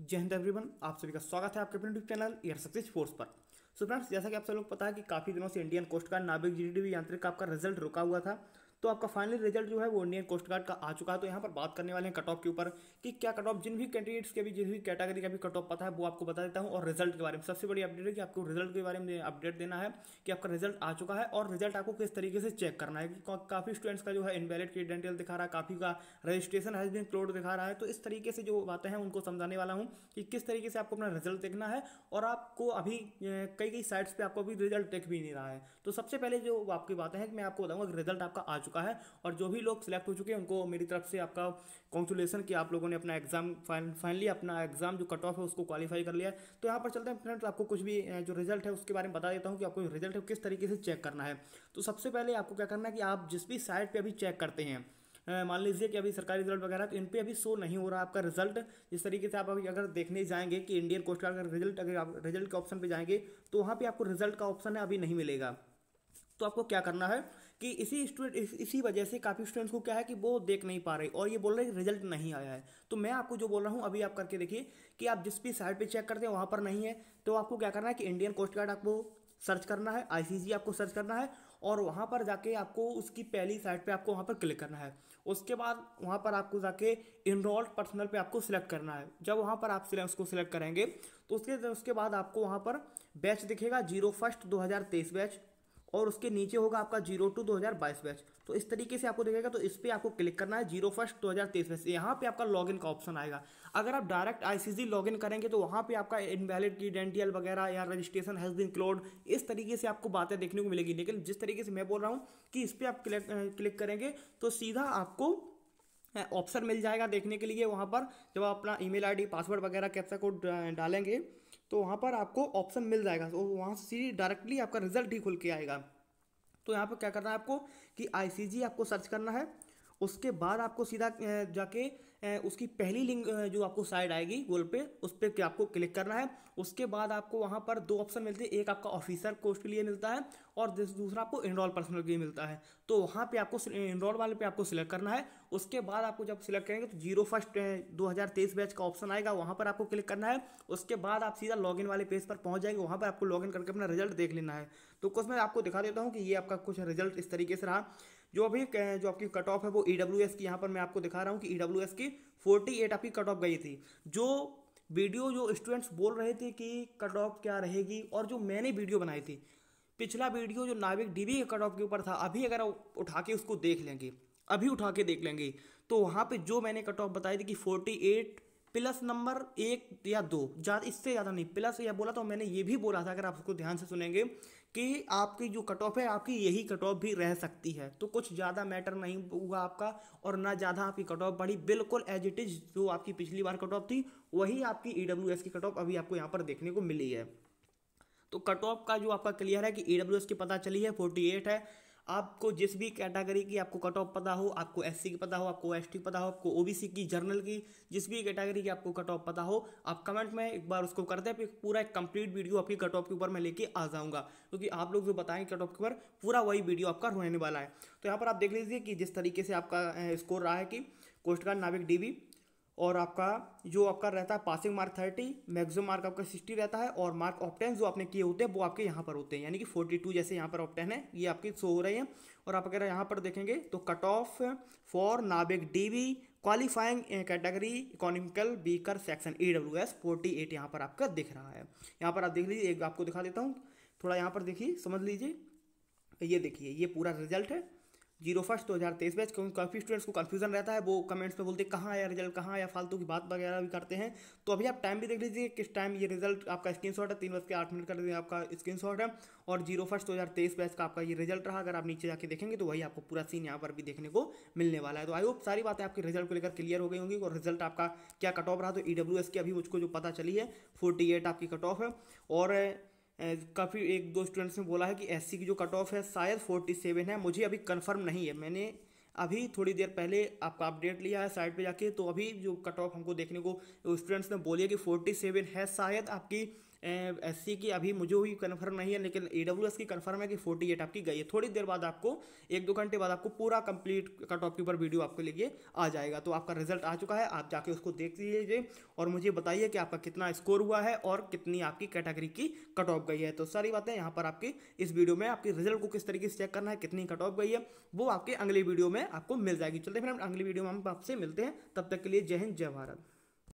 जय हिंद एवरीवन आप सभी का स्वागत है आपके अपने YouTube channel Air Success Force पर सो so फ्रेंड्स जैसा कि आप सब लोग पता है कि काफ़ी दिनों से इंडियन कोस्ट गार्ड नाविक जीडीपी यांत्रिक का आपका रिजल्ट रुका हुआ था तो आपका फाइनल रिजल्ट जो है वो इंडियन कोस्ट गार्ड का आ चुका है तो यहाँ पर बात करने वाले हैं कट ऑफ के ऊपर कि क्या कट ऑफ जिन भी कैंडिडेट्स के भी जिस भी कैटेगरी का भी कट ऑफ पता है वो आपको बता देता हूँ और रिजल्ट के बारे में सबसे बड़ी अपडेट है कि आपको रिजल्ट के बारे में अपडेट देना है कि आपका रिजल्ट आ चुका है और रिजल्ट आपको किस तरीके से चेक करना है कि काफ़ी स्टूडेंट्स का जो है इनवैलिड क्रीडेंटियल दिखा रहा है काफ़ी का रजिस्ट्रेशन हैज बिन क्लोड दिखा रहा है तो इस तरीके से जो बातें हैं उनको समझाने वाला हूँ कि किस तरीके से आपको अपना रिजल्ट देखना है और आपको अभी कई कई साइट्स पर आपको अभी रिजल्ट देख भी नहीं रहा है तो सबसे पहले जो आपकी बातें हैं कि मैं आपको बताऊँगा रिजल्ट आपका आ चुका चुका है और जो भी लोग सिलेक्ट हो चुके हैं उनको मेरी तरफ से आपका कॉन्ग्रेचुलेसन कि आप लोगों ने अपना एग्जाम फाइनली अपना एग्जाम जो कट ऑफ है उसको क्वालिफाई कर लिया है तो यहाँ पर चलते हैं फ्रेंड्स आपको कुछ भी जो रिजल्ट है उसके बारे में बता देता हूँ कि आपको रिजल्ट है किस तरीके से चेक करना है तो सबसे पहले आपको क्या करना है कि आप जिस भी साइट पर अभी चेक करते हैं मान लीजिए कि अभी सरकारी रिजल्ट वगैरह तो इन पर अभी शो नहीं हो रहा आपका रिजल्ट जिस तरीके से आप अभी अगर देखने जाएंगे कि इंडियन कोस्ट गार्ड का रिजल्ट अगर आप रिजल्ट के ऑप्शन पर जाएंगे तो वहाँ पर आपको रिजल्ट का ऑप्शन है अभी नहीं मिलेगा तो आपको क्या करना है कि इसी स्टूडेंट इस, इसी वजह से काफ़ी स्टूडेंट्स को क्या है कि वो देख नहीं पा रहे और ये बोल रहे हैं रिजल्ट नहीं आया है तो मैं आपको जो बोल रहा हूँ अभी आप करके देखिए कि आप जिस भी साइड पर चेक करते हैं वहाँ पर नहीं है तो आपको क्या करना है कि इंडियन कोस्ट गार्ड आपको सर्च करना है आईसीसी आपको सर्च करना है और वहाँ पर जाके आपको उसकी पहली साइट पे आपको वहाँ पर क्लिक करना है उसके बाद वहाँ पर आपको जाके इनरोल्ड पर्सनल पे आपको सिलेक्ट करना है जब वहाँ पर आप उसको सिलेक्ट करेंगे तो उसके उसके बाद आपको वहाँ पर बैच दिखेगा जीरो फर्स्ट दो बैच और उसके नीचे होगा आपका जीरो टू दो हज़ार बाईस बैच तो इस तरीके से आपको देखेगा तो इस पर आपको क्लिक करना है जीरो फर्स्ट दो हज़ार तेईस बैच यहाँ पे आपका लॉगिन का ऑप्शन आएगा अगर आप डायरेक्ट आईसीसी लॉगिन करेंगे तो वहाँ पे आपका इनवैलिड क्रीडेंटियल वगैरह या रजिस्ट्रेशन हैज़ बिन क्लोड इस तरीके से आपको बातें देखने को मिलेगी लेकिन जिस तरीके से मैं बोल रहा हूँ कि इस पर आप क्लिक क्लिक करेंगे तो सीधा आपको ऑप्शन मिल जाएगा देखने के लिए वहाँ पर जब आप अपना ईमेल आईडी पासवर्ड वगैरह कैप्चा कोड डालेंगे तो वहाँ पर आपको ऑप्शन मिल जाएगा तो वहाँ से सीधी डायरेक्टली आपका रिजल्ट ही खुल के आएगा तो यहाँ पर क्या करना है आपको कि आई आपको सर्च करना है उसके बाद आपको सीधा जाके उसकी पहली लिंक जो आपको साइड आएगी गोल पे उस पर आपको क्लिक करना है उसके बाद आपको वहाँ पर दो ऑप्शन मिलते हैं एक आपका ऑफिसर कोर्स के लिए मिलता है और दूसरा आपको इनरोल पर्सनल के लिए मिलता है तो वहाँ पे आपको इनरोल वाले पे आपको सिलेक्ट करना है उसके बाद आपको जब सिलेक्ट करेंगे तो जीरो फर्स्ट दो बैच का ऑप्शन आएगा वहाँ पर आपको क्लिक करना है उसके बाद आप सीधा लॉगिन वाले पेज पर पहुँच जाएंगे वहाँ पर आपको लॉगिन करके अपना रिजल्ट देख लेना है तो कुछ मैं आपको दिखा देता हूँ कि ये आपका कुछ रिजल्ट इस तरीके से रहा जो अभी जो आपकी कट ऑफ है वो ई e की यहाँ पर मैं आपको दिखा रहा हूँ कि ई e की फोर्टी आपकी कट ऑफ गई थी जो वीडियो जो स्टूडेंट्स बोल रहे थे कि कट ऑफ क्या रहेगी और जो मैंने वीडियो बनाई थी पिछला वीडियो जो नाविक डीबी के कट ऑफ के ऊपर था अभी अगर उठा के उसको देख लेंगे अभी उठा के देख लेंगे तो वहाँ पे जो मैंने कट ऑफ बताई थी कि फोर्टी एट प्लस नंबर एक या दो ज़्यादा इससे ज़्यादा नहीं प्लस या बोला तो मैंने ये भी बोला था अगर आप उसको ध्यान से सुनेंगे कि आपकी जो कट ऑफ है आपकी यही कट ऑफ भी रह सकती है तो कुछ ज़्यादा मैटर नहीं हुआ आपका और ना ज़्यादा आपकी कट ऑफ बढ़ी बिल्कुल एज इट इज़ जो आपकी पिछली बार कट ऑफ थी वही आपकी ई की कट ऑफ अभी आपको यहाँ पर देखने को मिली है तो कट ऑफ का जो आपका क्लियर है कि ई की पता चली है फोर्टी एट है आपको जिस भी कैटेगरी की आपको कट ऑफ पता हो आपको एस की पता हो आपको एस पता हो आपको ओ की जर्नल की जिस भी कैटेगरी की आपको कट ऑफ पता हो आप कमेंट में एक बार उसको कर दें पूरा एक कंप्लीट वीडियो आपकी कट ऑफ के ऊपर मैं लेके आ जाऊँगा क्योंकि आप लोग जो बताएंगे कट ऑफ के ऊपर पूरा वही वीडियो आपका रहने वाला है तो यहाँ पर आप देख लीजिए कि जिस तरीके से आपका स्कोर रहा है कि कोस्ट गार्ड नाविक डी और आपका जो आपका रहता है passing mark thirty maximum mark आपका सिक्सटी रहता है और मार्क ऑप्टेन जो आपने किए होते हैं वो आपके यहाँ पर होते हैं यानी कि फोर्टी टू जैसे यहाँ पर ऑप्टेन है ये आपके शो हो रहे हैं और आप अगर यहाँ पर देखेंगे तो कट ऑफ फॉर नाबिक D V qualifying category economical weaker section E W S forty eight यहाँ पर आपका दिख रहा है यहाँ पर आप देख लीजिए एक आपको दिखा देता हूँ थोड़ा यहाँ पर देखिए समझ लीजिए ये देखिए ये पूरा रिजल्ट है जीरो फर्स्ट दो हज़ार तेईस बैच क्योंकि काफ़ी स्टूडेंट्स को कन्फ्यूजन रहता है वो कमेंट्स में बोलते हैं कहाँ आया रिजल्ट कहाँ आया फालतू की बात वगैरह भी करते हैं तो अभी आप टाइम भी देख लीजिए किस टाइम ये रिजल्ट आपका स्क्रीन है तीन बज के आठ मिनट का आपका स्क्रीन है और जीरो फर्स्ट दो हज़ार तेईस बैच का आपका ये रिजल्ट रहा अगर आप नीचे जाके देखेंगे तो वही आपको पूरा सीन यहाँ पर भी देखने को मिलने वाला है तो आई होप सारी बातें आपके रिजल्ट को लेकर क्लियर हो गई होंगी और रिजल्ट आपका क्या कट ऑफ रहा तो ई e की अभी मुझको जो पता चली है फोर्टी आपकी कट ऑफ है और काफ़ी एक दो स्टूडेंट्स ने बोला है कि एससी की जो कट ऑफ है शायद फोर्टी सेवन है मुझे अभी कंफर्म नहीं है मैंने अभी थोड़ी देर पहले आपका अपडेट लिया है साइट पे जाके तो अभी जो कट ऑफ हमको देखने को स्टूडेंट्स ने बोली है कि फोर्टी सेवन है शायद आपकी एस की अभी मुझे हुई कन्फर्म नहीं है लेकिन ए की कन्फर्म है कि फोर्टी एट आपकी गई है थोड़ी देर बाद आपको एक दो घंटे बाद आपको पूरा कंप्लीट कट ऑफ के ऊपर वीडियो आपके लिए आ जाएगा तो आपका रिजल्ट आ चुका है आप जाके उसको देख लीजिए और मुझे बताइए कि आपका कितना स्कोर हुआ है और कितनी आपकी कैटेगरी की कट ऑफ गई है तो सारी बातें यहाँ पर आपकी इस वीडियो में आपके रिजल्ट को किस तरीके से चेक करना है कितनी कट ऑफ गई है वो आपके अगली वीडियो में आपको मिल जाएगी चलते फिर हम अगली वीडियो में हम आपसे मिलते हैं तब तक के लिए जय हिंद जय भारत